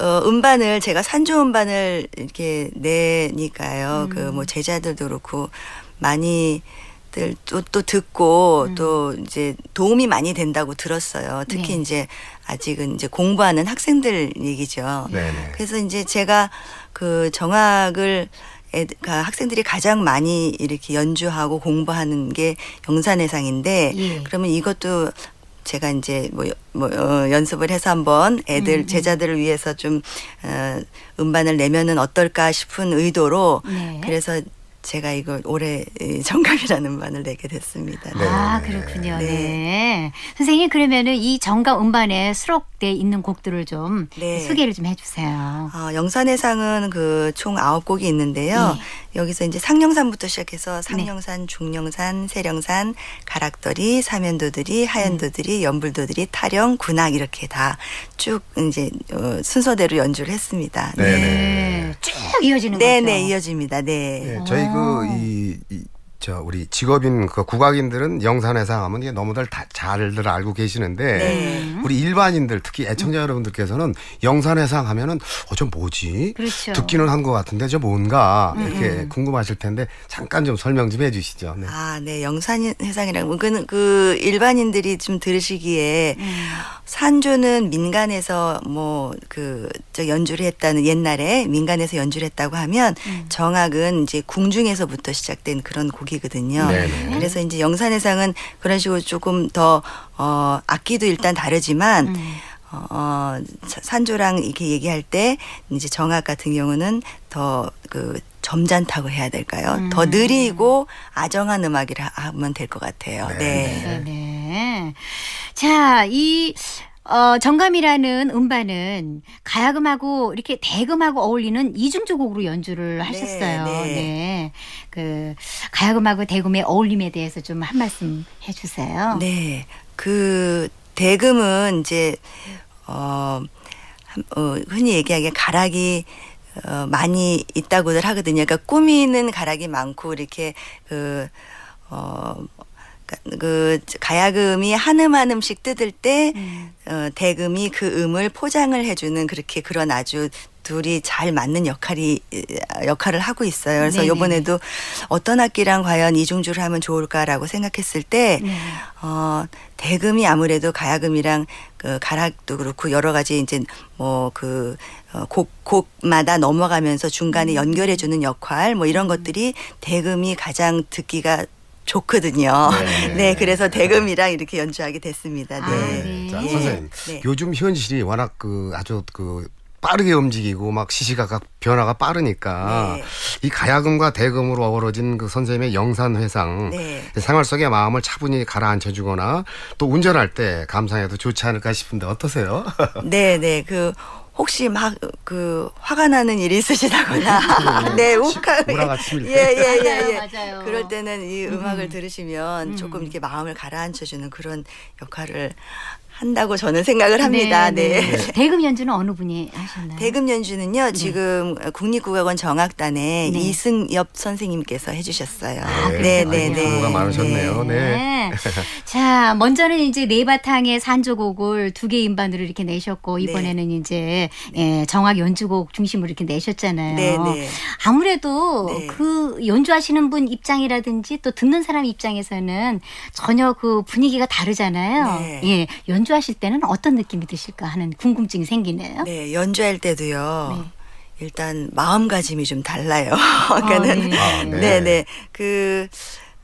어, 음반을 제가 산조 음반을 이렇게 내니까요. 음. 그뭐 제자들도 그렇고 많이 또, 또 듣고 음. 또 이제 도움이 많이 된다고 들었어요. 특히 네. 이제 아직은 이제 공부하는 학생들 얘기죠. 네네. 네. 그래서 이제 제가 그 정학을 그러니까 학생들이 가장 많이 이렇게 연주하고 공부하는 게 영산해상인데 예. 그러면 이것도 제가 이제 뭐, 뭐 어, 연습을 해서 한번 애들 음, 음. 제자들을 위해서 좀 어, 음반을 내면은 어떨까 싶은 의도로 네. 그래서 제가 이걸 올해 정감이라는 음 반을 내게 됐습니다. 네. 아 그렇군요. 네. 네. 선생님 그러면은 이 정감 음반에 수록돼 있는 곡들을 좀 네. 소개를 좀 해주세요. 어, 영산해상은 그 총 아홉 곡이 있는데요. 네. 여기서 이제 상령산부터 시작해서 네. 상령산, 중령산, 세령산, 가락더리, 사면도들이, 하연도들이, 연불도들이, 타령, 군악 이렇게 다쭉 이제 어, 순서대로 연주를 했습니다. 네네. 네. 네. 쭉 이어지는 네네, 거죠. 네네 이어집니다. 네. 네 저희 그이 아. 저 우리 직업인 그 국악인들은 영산회상 하면 이게 너무들 다 잘들 알고 계시는데 네. 우리 일반인들 특히 애청자 여러분들께서는 영산회상 하면은 어저 뭐지 그렇죠. 듣기는 한 것 같은데 저 뭔가 음, 이렇게 음. 궁금하실 텐데 잠깐 좀 설명 좀 해주시죠. 네. 아네 영산회상이라고 그는 그 일반인들이 좀 들으시기에 음. 산조는 민간에서 뭐그저 연주를 했다는 옛날에 민간에서 연주를 했다고 하면 음. 정악은 이제 궁중에서부터 시작된 그런 곡. 곡이거든요. 네네. 그래서 이제 영산해상은 그런 식으로 조금 더 어, 악기도 일단 다르지만 음. 어, 어 산조랑 이렇게 얘기할 때 이제 정악 같은 경우는 더 그 점잖다고 해야 될까요? 음. 더 느리고 아정한 음악이라 하면 될 것 같아요. 네, 네. 네. 네. 자, 이 어, 정감이라는 음반은 가야금하고 이렇게 대금하고 어울리는 이중조곡으로 연주를 네, 하셨어요. 네. 네. 네. 그 가야금하고 대금의 어울림에 대해서 좀 한 말씀 해 주세요. 네. 그 대금은 이제 어, 어 흔히 얘기하기에 가락이 어, 많이 있다고들 하거든요. 그러니까 꾸미는 가락이 많고 이렇게 그 어, 그 가야금이 한음 한음씩 뜯을 때 음. 어, 대금이 그 음을 포장을 해주는 그렇게 그런 아주 둘이 잘 맞는 역할이 어, 역할을 하고 있어요. 그래서 네네. 이번에도 어떤 악기랑 과연 이중주를 하면 좋을까라고 생각했을 때 네. 어, 대금이 아무래도 가야금이랑 그 가락도 그렇고 여러 가지 이제 뭐그 어, 곡, 곡마다 넘어가면서 중간에 음. 연결해주는 역할 뭐 이런 음. 것들이 대금이 가장 듣기가 좋거든요. 네. 네. 그래서 대금이랑 이렇게 연주하게 됐습니다. 네. 네. 자, 선생님, 요즘 현실이 워낙 그 아주 그 빠르게 움직이고 막 시시각각 변화가 빠르니까 네. 이 가야금과 대금으로 어우러진 그 선생님의 영산회상 네. 생활 속에 마음을 차분히 가라앉혀주거나 또 운전할 때 감상해도 좋지 않을까 싶은데 어떠세요? 네, 네, 그 혹시 막 그 화가 나는 일이 있으시다거나 네 욱하 그렇죠. 예예예 <laughs> 네, 뭐 예, 예, 예, 예. 그럴 때는 이 음악을 음. 들으시면 조금 음. 이렇게 마음을 가라앉혀 주는 그런 역할을 한다고 저는 생각을 합니다. 네. 네. 네. 네. <laughs> 대금 연주는 어느 분이 하셨나요? 대금 연주는요 네. 지금 국립국악원 정악단의 네. 이승엽 선생님께서 해주셨어요. 아, 네, 네, 네. 공부가 많으셨네요. 네. 네. <laughs> 자, 먼저는 이제 네 바탕의 산조곡을 두개의 인반으로 이렇게 내셨고 이번에는 이제 예, 정악 연주곡 중심으로 이렇게 내셨잖아요. 네, 네. 아무래도 그 연주하시는 분 입장이라든지 또 듣는 사람 입장에서는 전혀 그 분위기가 다르잖아요. 예, 연주 연주하실 때는 어떤 느낌이 드실까 하는 궁금증이 생기네요. 네, 연주할 때도요. 네. 일단 마음가짐이 좀 달라요. 아, <laughs> 그러니까는 네. 아, 네. 네, 네. 그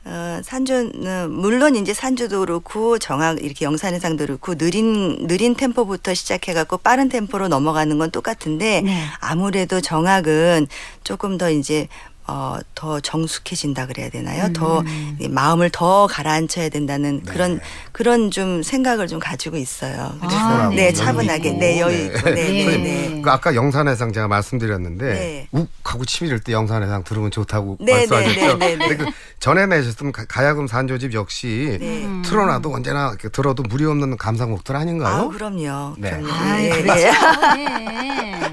어, 산주 는 어, 물론 이제 산주도 그렇고 정악 이렇게 영산해상도 그렇고 느린 느린 템포부터 시작해 갖고 빠른 템포로 넘어가는 건 똑같은데 네. 아무래도 정악은 조금 더 이제 어, 더 정숙해진다 그래야 되나요? 음. 더 마음을 더 가라앉혀야 된다는 네. 그런 그런 좀 생각을 좀 가지고 있어요. 아, 그래서 아, 네, 차분하게 있네 네. 여유 있고 네. 네. 네. 네. 그 아까 영산해상 제가 말씀드렸는데 네. 욱하고 치밀을 때 영산해상 들으면 좋다고 말씀하셨죠. 근데 그 전에 내셨던 가야금 산조집 역시 틀어놔도 언제나 들어도 무리 없는 감상곡들 아닌가요? 아, 그럼요. 그럼요. 아, 그 네.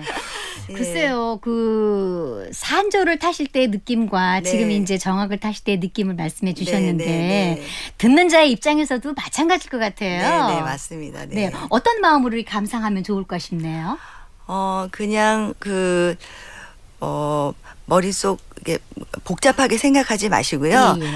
<laughs> <laughs> 예. 글쎄요, 그 산조를 타실 때의 느낌과 네. 지금 이제 정악을 타실 때의 느낌을 말씀해 주셨는데 네, 네, 네, 듣는 자의 입장에서도 마찬가지일 것 같아요. 네, 네 맞습니다. 네. 네. 어떤 마음으로 감상하면 좋을까 싶네요. 어, 그냥 그, 어, 머릿속 에 복잡하게 생각하지 마시고요. 예. 예.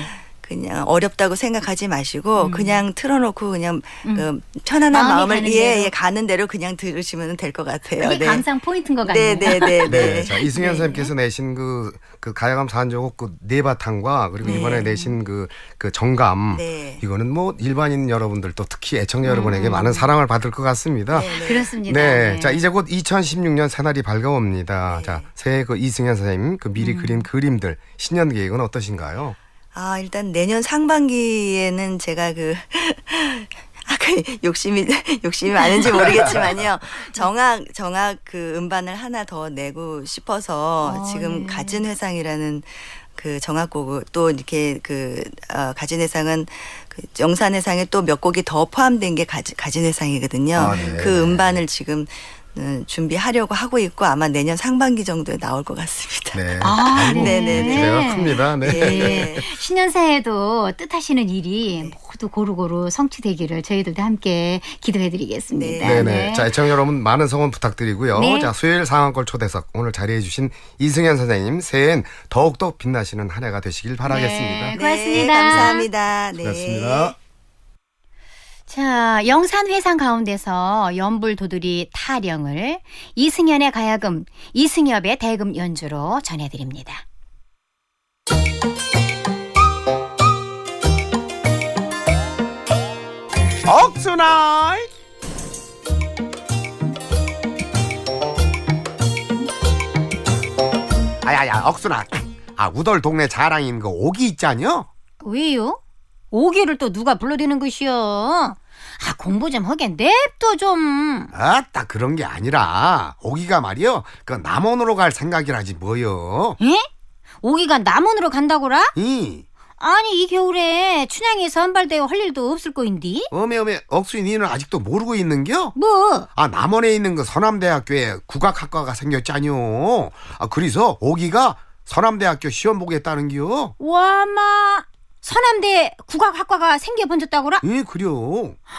그냥 어렵다고 생각하지 마시고 음. 그냥 틀어놓고 그냥 음. 그 편안한 마음을 가는 예, 예 가는 대로 그냥 들으시면 될 것 같아요. 그게 네. 감상 포인트인 것 같네요. 네네네. 네, 네, 네. 네, 자 이승현 네. 선생님께서 내신 그, 그 가야감 사안조곡 그 네바탕과 그리고 네. 이번에 내신 그, 그 정감 이거는 뭐 일반인 여러분들 또 특히 애청자 음. 여러분에게 음. 많은 사랑을 받을 것 같습니다. 그렇습니다. 네. 자 이제 곧 2016년 새날이 밝아옵니다. 자 새해 그 이승현 선생님 그 미리 음. 그린 그림들 신년 계획은 어떠신가요? 아, 일단 내년 상반기에는 제가 그아그 <laughs> 아, 그 욕심이 <laughs> 욕심이 많은지 모르겠지만요. 정악 정악 그 음반을 하나 더 내고 싶어서 아, 지금 네. 가진 회상이라는 그 정악곡을 또 이렇게 그 어, 가진 회상은 그 영산 회상에 또 몇 곡이 더 포함된 게 가지, 가진 회상이거든요. 아, 네. 그 음반을 지금 음, 준비하려고 하고 있고 아마 내년 상반기 정도에 나올 것 같습니다. 네. 아, 네네 네, 기대가 네. 큽니다. 네. 네. 예. 신년사에도 뜻하시는 일이 네. 모두 고루고루 성취되기를 저희들도 함께 기도해드리겠습니다. 네. 네네. 자, 애청 여러분 많은 성원 부탁드리고요. 네. 자, 수요일 상황골 초대석 오늘 자리해주신 이승현 선생님 새해엔 더욱더 빛나시는 한 해가 되시길 바라겠습니다. 네, 고맙습니다. 감사합니다. 네. 고맙습니다. 자, 영산회상 가운데서 연불도들이 타령을 이승연의 가야금, 이승엽의 대금 연주로 전해드립니다. 억수나이 아야야 억순아 아 우덜 동네 자랑인 거 그 오기 있잖여 왜요? 오기를 또 누가 불러대는 것이여? 아, 공부 좀 하게 냅둬 좀. 아따 그런 게 아니라 오기가 말이요. 그 남원으로 갈 생각이라지 뭐요. 예? 오기가 남원으로 간다고라? 응. 아니 이 겨울에 춘향에서 한발대회 할 일도 없을 거인디? 어메 어메 억수이 니는 아직도 모르고 있는겨? 뭐? 아 남원에 있는 그 서남대학교에 국악학과가 생겼잖요. 아 그래서 오기가 서남대학교 시험 보겠다는겨. 와마 서남대 국악학과가 생겨 번졌다고라? 예, 그려.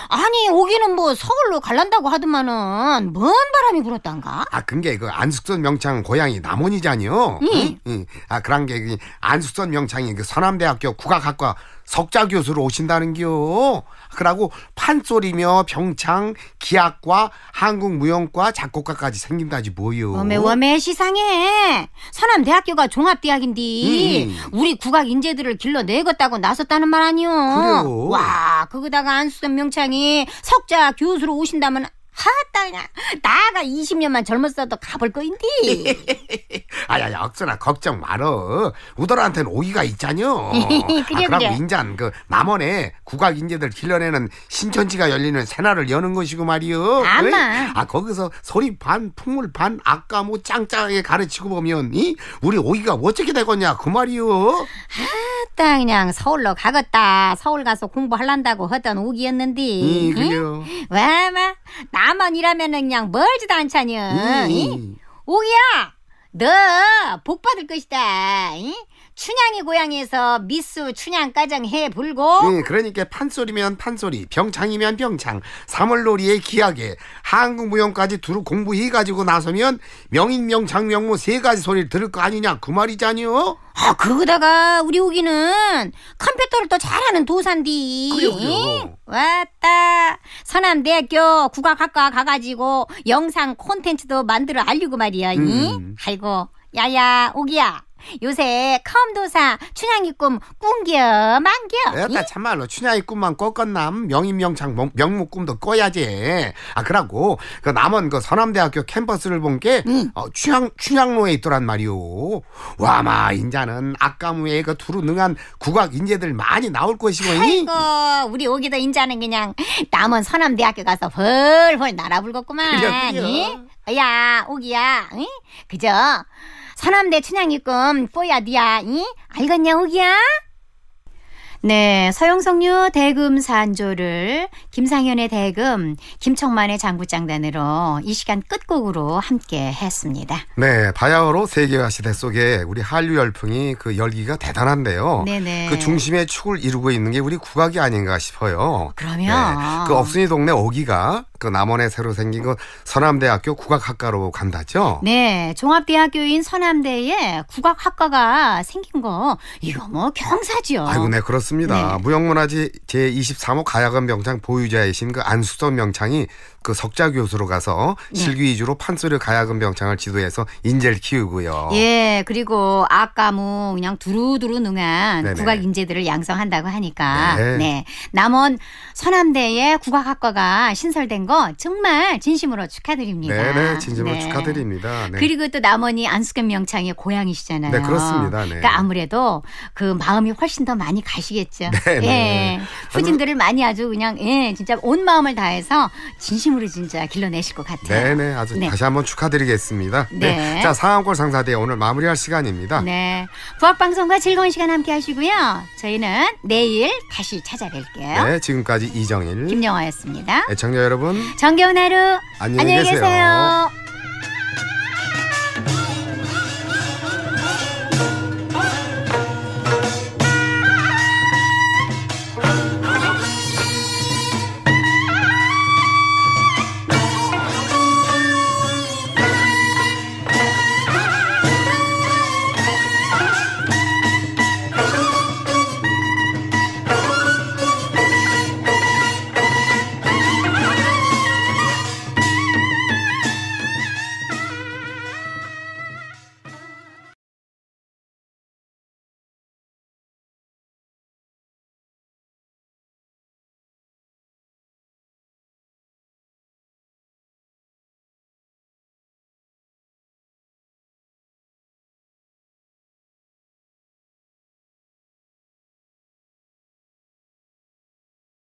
아니, 오기는 뭐 서울로 갈란다고 하더만은 먼 바람이 불었단가? 아, 근게 그 안숙선 명창 고향이 남원이잖여. 예. 응? 응. 아, 그런 게 그 안숙선 명창이 그 서남대학교 국악학과 석자 교수로 오신다는겨. 그러고 판소리며 병창, 기악과, 한국무용과, 작곡가까지 생긴다지 뭐요. 어메 어메 시상해. 서남대학교가 종합대학인데 음, 음. 우리 국악 인재들을 길러내겠다고 나섰다는 말 아니요. 그래요. 와 그거다가 안수선 명창이 석자 교수로 오신다면 하따 그냥 나가 20년만 젊었어도 가볼 거인디. <laughs> 아야야 억선아 걱정 말어. 우더라한테는 오기가 있잖여. <laughs> 그래, 아, 그럼 그래. 인잔 그 남원에 국악 인재들 길러내는 신천지가 열리는 새날을 여는 것이고 말이여. 아마. 아 거기서 소리 반 풍물 반 아까 뭐 짱짱하게 가르치고 보면 이 우리 오기가 어떻게 되겠냐 그 말이여. 하따 그냥 서울로 가겠다. 서울 가서 공부할란다고 하던 오기였는데. 음, 응, 그래요. 와마 나 나만 일하면은 그냥 멀지도 않잖여. 음. 음. 오기야, 너 복 받을 것이다. 이? 춘향이 고향에서 미스 춘향가장 해불고 음, 그러니까 판소리면 판소리, 병창이면 병창, 사물놀이에 기하게, 한국무용까지 두루 공부해가지고 나서면 명인, 명창, 명무 세 가지 소리를 들을 거 아니냐 그 말이잖요. 아 그러다가 우리 오기는 컴퓨터를 또 잘하는 도산디. 그래요. 왔다 서남대학교 국악학과 가가지고 영상 콘텐츠도 만들어 알리고 말이야. 음. 아이고 야야 오기야. 요새 컴도사 춘향이 꿈 꾼겨 만겨 에따 예? 참말로 춘향이 꿈만 꿨건남 명인명창 명목 꿈도 꿔야지 아 그러고 그 남원 그 서남대학교 캠퍼스를 본게 응. 어, 춘향 춘향로에 있더란 말이오 와 마 인자는 아까무에 그 두루 능한 국악 인재들 많이 나올 것이고 아이고 우리 오기도 인자는 그냥 남원 서남대학교 가서 벌벌 날아불겠구만 그러니까. 예? 야 오기야 응? 그죠 사람대 춘향이꿈 뽀야 디야이 알겠냐 우기야? 네, 서영성류 대금 산조를 김상현의 대금, 김청만의 장구장단으로 이 시간 끝곡으로 함께 했습니다. 네, 바야흐로 세계화 시대 속에 우리 한류 열풍이 그 열기가 대단한데요. 네네. 그 중심의 축을 이루고 있는 게 우리 국악이 아닌가 싶어요. 그러면 네, 그 업순이 동네 오기가 그 남원에 새로 생긴 그 서남대학교 국악학과로 간다죠? 네, 종합대학교인 서남대에 국악학과가 생긴 거 이거 뭐 경사지요. 아이고, 네 그렇습니다. 네. 무형문화재 제 23호 가야금 병창 보유 유자이신 그 안수선 명창이 그 석자 교수로 가서 네. 실기 위주로 판소리 가야금 병창을 지도해서 인재를 키우고요. 예, 그리고 아까무 그냥 두루두루 능한 네네. 국악 인재들을 양성한다고 하니까 네. 네. 남원 서남대의 국악학과가 신설된 거 정말 진심으로 축하드립니다. 네네, 진심으로 네. 축하드립니다. 네. 그리고 또 남원이 안수겸 명창의 고향이시잖아요. 네, 그렇습니다. 네. 그러니까 아무래도 그 마음이 훨씬 더 많이 가시겠죠. <laughs> 네, 네, 예. 후진들을 많이 아주 그냥 예, 진짜 온 마음을 다해서 진심으로 선물 진짜 길러내실 것 같아요. 네네 아주 네. 다시 한번 축하드리겠습니다. 네. 네. 자 상암골 상사대 오늘 마무리할 시간입니다. 네. 부학방송과 즐거운 시간 함께 하시고요. 저희는 내일 다시 찾아뵐게요. 네 지금까지 이정일 김영화였습니다. 애청자 여러분 정겨운 하루 안녕히, 계세요. 안녕히 계세요.